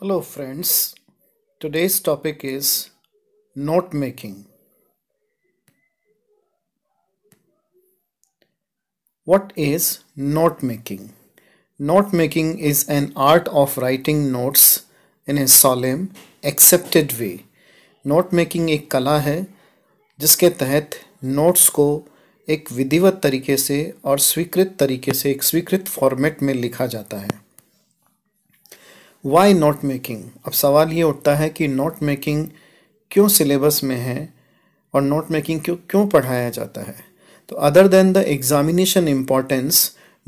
Hello friends, today's topic is note making. What is note making? Note making is an art of writing notes in a solemn, accepted way. Note making एक कला है जिसके तहत notes को एक विधिवत तरीके से और स्वीकृत तरीके से एक स्वीकृत format में लिखा जाता है वाई नॉट मेकिंग अब सवाल ये उठता है कि नॉट मेकिंग क्यों सिलेबस में है और नॉट मेकिंग क्यों क्यों पढ़ाया जाता है तो other than the examination importance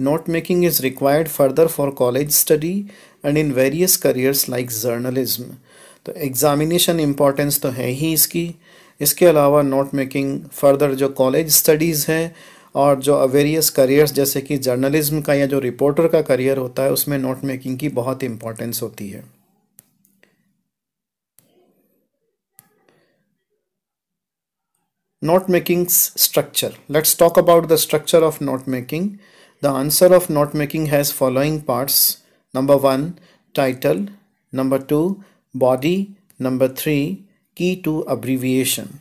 note making is required further for college study and in various careers like journalism तो एग्ज़ामिनेशन इम्पॉर्टेंस तो है ही इसकी इसके अलावा नोट मेकिंग फर्दर जो कॉलेज स्टडीज़ हैं और जो वेरियस करियर्स जैसे कि जर्नलिज्म का या जो रिपोर्टर का करियर होता है उसमें नोट मेकिंग की बहुत इम्पोर्टेंस होती है note making structure let's talk about the structure of note making the answer of note making has following parts number one title number two body number three key to abbreviation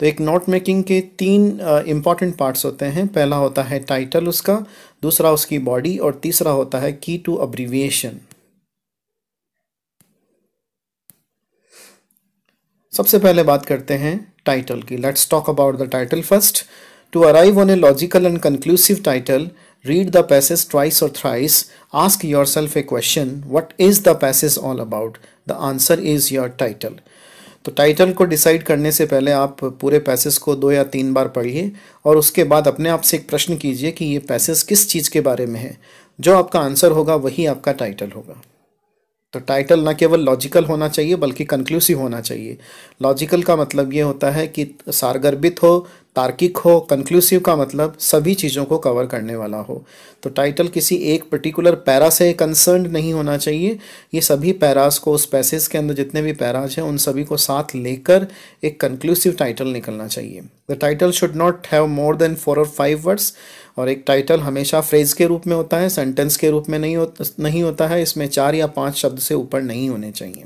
तो एक note making के तीन important parts होते हैं पहला होता है title उसका दूसरा उसकी बॉडी और तीसरा होता है की टू अब्रीविएशन सबसे पहले बात करते हैं टाइटल की let's talk about the title first to arrive on a logical and conclusive title read the passage twice और thrice ask yourself a question what is the passage all about the answer is your title तो title को decide करने से पहले आप पूरे passage को दो या तीन बार पढ़िए और उसके बाद अपने आप से एक प्रश्न कीजिए कि ये पैसेज किस चीज़ के बारे में है जो आपका आंसर होगा वही आपका टाइटल होगा तो टाइटल ना केवल लॉजिकल होना चाहिए बल्कि कंक्लूसिव होना चाहिए लॉजिकल का मतलब ये होता है कि सारगर्भित हो तार्किक हो कंक्लूसिव का मतलब सभी चीज़ों को कवर करने वाला हो तो टाइटल किसी एक पर्टिकुलर पैरा से कंसर्न नहीं होना चाहिए ये सभी पैरास को उस पैसेज के अंदर जितने भी पैराज हैं उन सभी को साथ लेकर एक कंक्लूसिव टाइटल निकलना चाहिए the title should not have more than four और फाइव वर्ड्स और एक टाइटल हमेशा फ्रेज के रूप में होता है सेंटेंस के रूप में नहीं हो नहीं होता है इसमें चार या पाँच शब्द से ऊपर नहीं होने चाहिए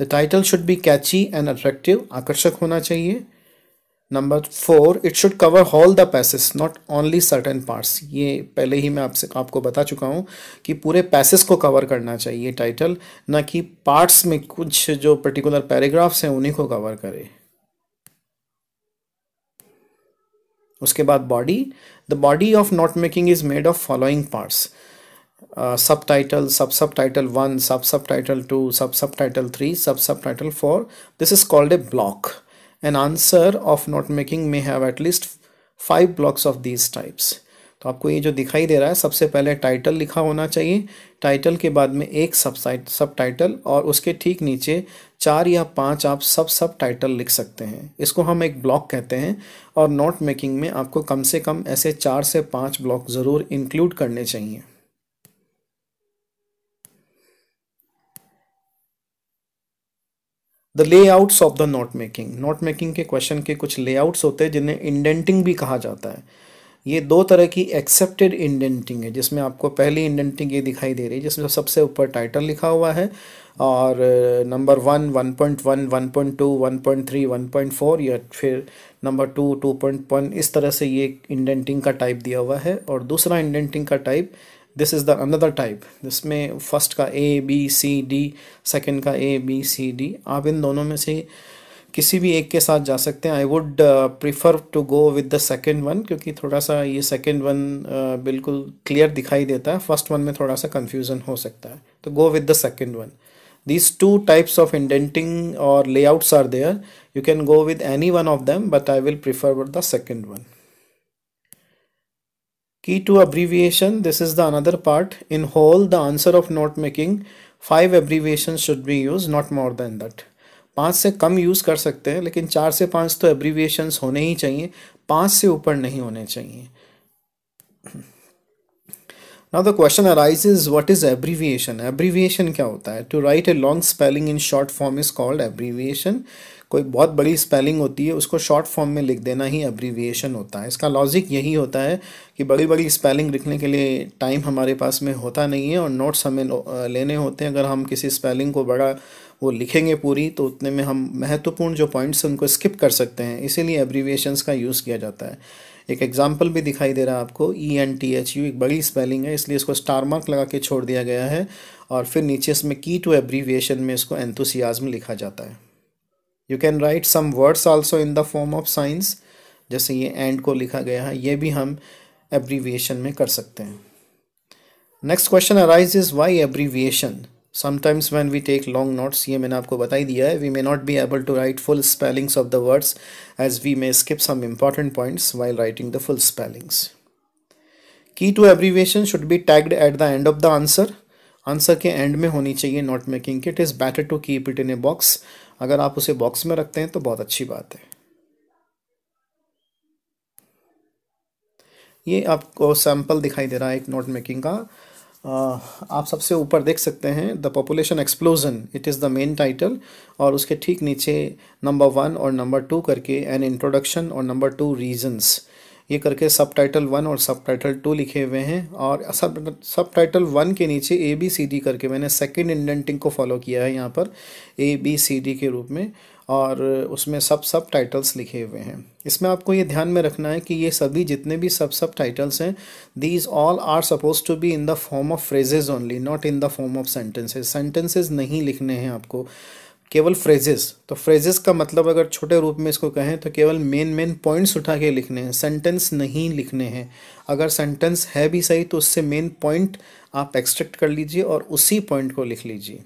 the title should be catchy and attractive आकर्षक होना चाहिए number four it should cover all the passage not only certain parts ये पहले ही मैं आपसे आपको बता चुका हूँ कि पूरे पैसेस को कवर करना चाहिए टाइटल ना कि पार्ट्स में कुछ जो पर्टिकुलर पैराग्राफ्स हैं उन्हीं को कवर करे उसके बाद body the body of note making is made of following parts sub title sub sub title one सब सब टाइटल टू सब sub title three sub sub title four this is called a block an answer of note making may have at least five blocks of these types तो आपको ये जो दिखाई दे रहा है सबसे पहले टाइटल लिखा होना चाहिए टाइटल के बाद में एक सब सब टाइटल और उसके ठीक नीचे चार या पांच आप सब सब टाइटल लिख सकते हैं इसको हम एक ब्लॉक कहते हैं और नोट मेकिंग में आपको कम से कम ऐसे चार से पांच ब्लॉक ज़रूर इंक्लूड करने चाहिए the layouts of the note making note making के क्वेश्चन के कुछ लेआउट्स होते हैं जिन्हें इंडेंटिंग भी कहा जाता है ये दो तरह की एक्सेप्टेड इंडेंटिंग है जिसमें आपको पहली इंडेंटिंग ये दिखाई दे रही है जिसमें सबसे ऊपर टाइटल लिखा हुआ है और number one one point one one point two one point three one point four या फिर number two two point one इस तरह से ये इंडेंटिंग का टाइप दिया हुआ है और दूसरा इंडेंटिंग का type this is the another type जिसमें फर्स्ट का A B C D second का ए बी सी डी आप इन दोनों में से किसी भी एक के साथ जा सकते हैं I would prefer to go with the second one क्योंकि थोड़ा सा ये सेकेंड वन uh, बिल्कुल क्लियर दिखाई देता है फर्स्ट वन में थोड़ा सा कन्फ्यूज़न हो सकता है तो go with the second one two types of indenting और layouts are there you can go with any one of them but I will will with the second one Key to abbreviation, this is the another part. In whole, the answer of note making, five abbreviations should be used, not more than that. पाँच से कम use कर सकते हैं लेकिन चार से पाँच तो एब्रीविएशंस होने ही चाहिए पाँच से ऊपर नहीं होने चाहिए now the question arises what is abbreviation abbreviation क्या होता है to write a long spelling in short form is called abbreviation कोई बहुत बड़ी स्पेलिंग होती है उसको शॉर्ट फॉर्म में लिख देना ही अब्रीविएशन होता है इसका लॉजिक यही होता है कि बड़ी बड़ी स्पेलिंग लिखने के लिए टाइम हमारे पास में होता नहीं है और नोट्स हमें लेने होते हैं अगर हम किसी स्पेलिंग को बड़ा वो लिखेंगे पूरी तो उतने में हम महत्वपूर्ण जो पॉइंट्स हैं उनको स्किप कर सकते हैं इसीलिए एब्रीविएशंस का यूज़ किया जाता है एक एग्जाम्पल भी दिखाई दे रहा है आपको E N T H U एक बड़ी स्पेलिंग है इसलिए इसको स्टार मार्क लगा के छोड़ दिया गया है और फिर नीचे इसमें की टू एब्रीविएशन में इसको एंथुसियाज्म लिखा जाता है you can write some words also in the form of signs जैसे ये एंड को लिखा गया है ये भी हम एब्रीविएशन में कर सकते हैं next question arise is why abbreviation sometimes when we take long notes ये मैंने आपको बताई दिया है we may not be able to write full spellings of the words as we may skip some important points while writing the full spellings key to abbreviation should be tagged at the end of the answer answer के end में होनी चाहिए note making it is better to keep it in a box अगर आप उसे box में रखते हैं तो बहुत अच्छी बात है ये आपको सैम्पल दिखाई दे रहा है एक नोट मेकिंग का आप सबसे ऊपर देख सकते हैं the population explosion it is the main title और उसके ठीक नीचे नंबर वन और नंबर टू करके एन इंट्रोडक्शन और नंबर टू रीजन्स ये करके सब टाइटल वन और सब टाइटल टू लिखे हुए हैं और सब सब टाइटल वन के नीचे ए बी सी डी करके मैंने सेकंड इंडेंटिंग को फॉलो किया है यहाँ पर ए बी सी डी के रूप में और उसमें सब सब टाइटल्स लिखे हुए हैं इसमें आपको ये ध्यान में रखना है कि ये सभी जितने भी सब सब टाइटल्स हैं these all are suppose to be in the form of phrases only not in the form of sentences sentences नहीं लिखने हैं आपको केवल फ्रेजेस तो फ्रेजेस का मतलब अगर छोटे रूप में इसको कहें तो केवल मेन मेन पॉइंट्स उठा के लिखने हैं सेंटेंस नहीं लिखने हैं अगर सेंटेंस है भी सही तो उससे मेन पॉइंट आप एक्सट्रैक्ट कर लीजिए और उसी पॉइंट को लिख लीजिए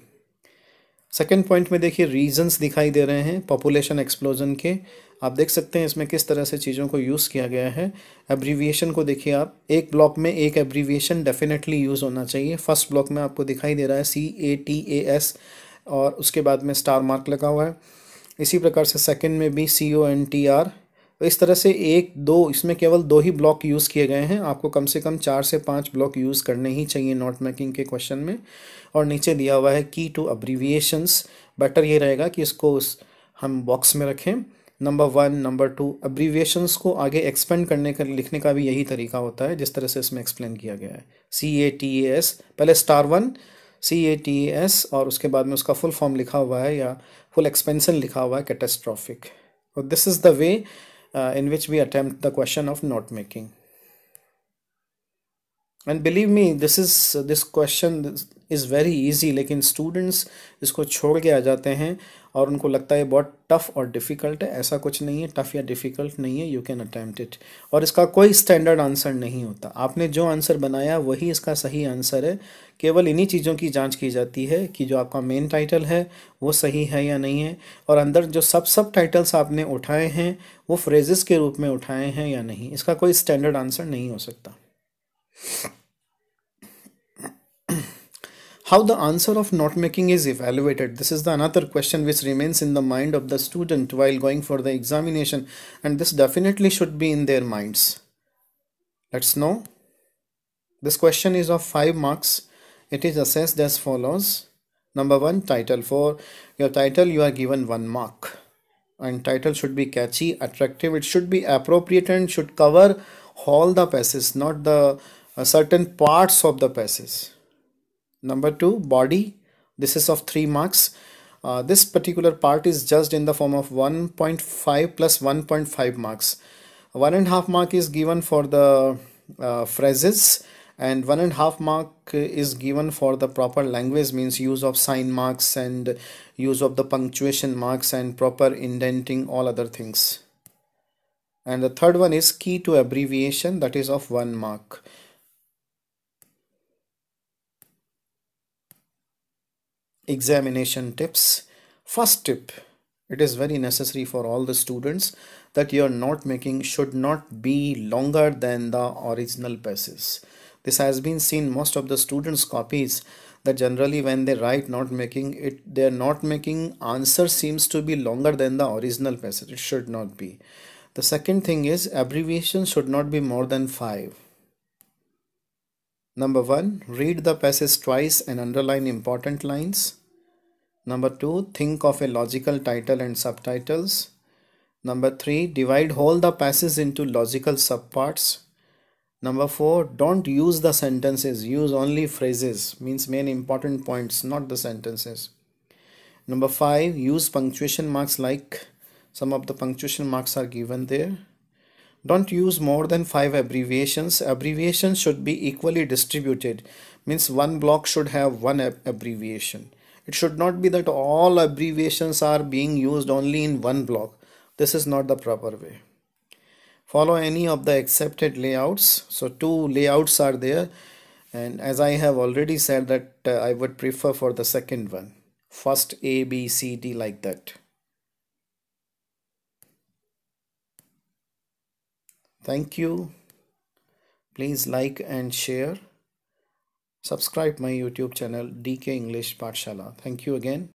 सेकेंड पॉइंट में देखिए रीजंस दिखाई दे रहे हैं पॉपुलेशन एक्सप्लोजन के आप देख सकते हैं इसमें किस तरह से चीज़ों को यूज़ किया गया है एब्रीविएशन को देखिए आप एक ब्लॉक में एक एब्रीविएशन डेफिनेटली यूज़ होना चाहिए फर्स्ट ब्लॉक में आपको दिखाई दे रहा है C A T A S और उसके बाद में स्टार मार्क लगा हुआ है इसी प्रकार से सेकंड में भी C O N T R इस तरह से एक दो इसमें केवल दो ही ब्लॉक यूज़ किए गए हैं आपको कम से कम चार से पाँच ब्लॉक यूज़ करने ही चाहिए नोट मेकिंग के क्वेश्चन में और नीचे दिया हुआ है की टू अब्रीविएशंस बेटर ये रहेगा कि इसको उस हम बॉक्स में रखें number one number two abbreviations को आगे एक्सपेंड करने का कर, लिखने का भी यही तरीका होता है जिस तरह से इसमें एक्सप्लेन किया गया है C A T A S पहले star one C A T S और उसके बाद में उसका फुल फॉर्म लिखा हुआ है या फुल एक्सपेंसन लिखा हुआ है catastrophic this is the way in which we attempt the question of note making and believe me this is this question is very easy लेकिन स्टूडेंट्स इसको छोड़ के आ जाते हैं और उनको लगता है बहुत टफ़ और डिफ़िकल्ट है ऐसा कुछ नहीं है टफ़ या डिफ़िकल्ट नहीं है यू कैन अटैम्प्ट इट और इसका कोई स्टैंडर्ड आंसर नहीं होता आपने जो आंसर बनाया वही इसका सही आंसर है केवल इन्हीं चीज़ों की जांच की जाती है कि जो आपका मेन टाइटल है वो सही है या नहीं है और अंदर जो सब सब टाइटल्स आपने उठाए हैं वो फ्रेजेस के रूप में उठाए हैं या नहीं इसका कोई स्टैंडर्ड आंसर नहीं हो सकता how the answer of not making is evaluated this is the another question which remains in the mind of the student while going for the examination and this definitely should be in their minds let's know this question is of 5 marks it is assessed as follows number 1 title for your title you are given 1 mark and title should be catchy attractive it should be appropriate and should cover all the passes, not the uh, certain parts of the passes number two body this is of three marks uh, this particular part is judged in the form of 1.5 plus 1.5 marks one and half mark is given for the uh, phrases and one and half mark is given for the proper language means use of sign marks and use of the punctuation marks and proper indenting all other things and the third one is key to abbreviation that is of one mark examination tips first tip it is very necessary for all the students that your note making should not be longer than the original passes this has been seen most of the students copies that generally when they write not making it their not making answer seems to be longer than the original passage it should not be the second thing is abbreviation should not be more than 5 Number one, read the passage twice and underline important lines. Number two, think of a logical title and subtitles. Number three, divide all the passages into logical subparts. Number four, don't use the sentences, use only phrases, means main important points, not the sentences. Number five, use punctuation marks like some of the punctuation marks are given there don't use more than five abbreviations abbreviations should be equally distributed means one block should have one ab abbreviation it should not be that all abbreviations are being used only in one block this is not the proper way follow any of the accepted layouts so two layouts are there and as I have already said that uh, I would prefer for the second one first A B C D like that Thank you. Please like and share. Subscribe my YouTube channel DK English Partshala. Thank you again.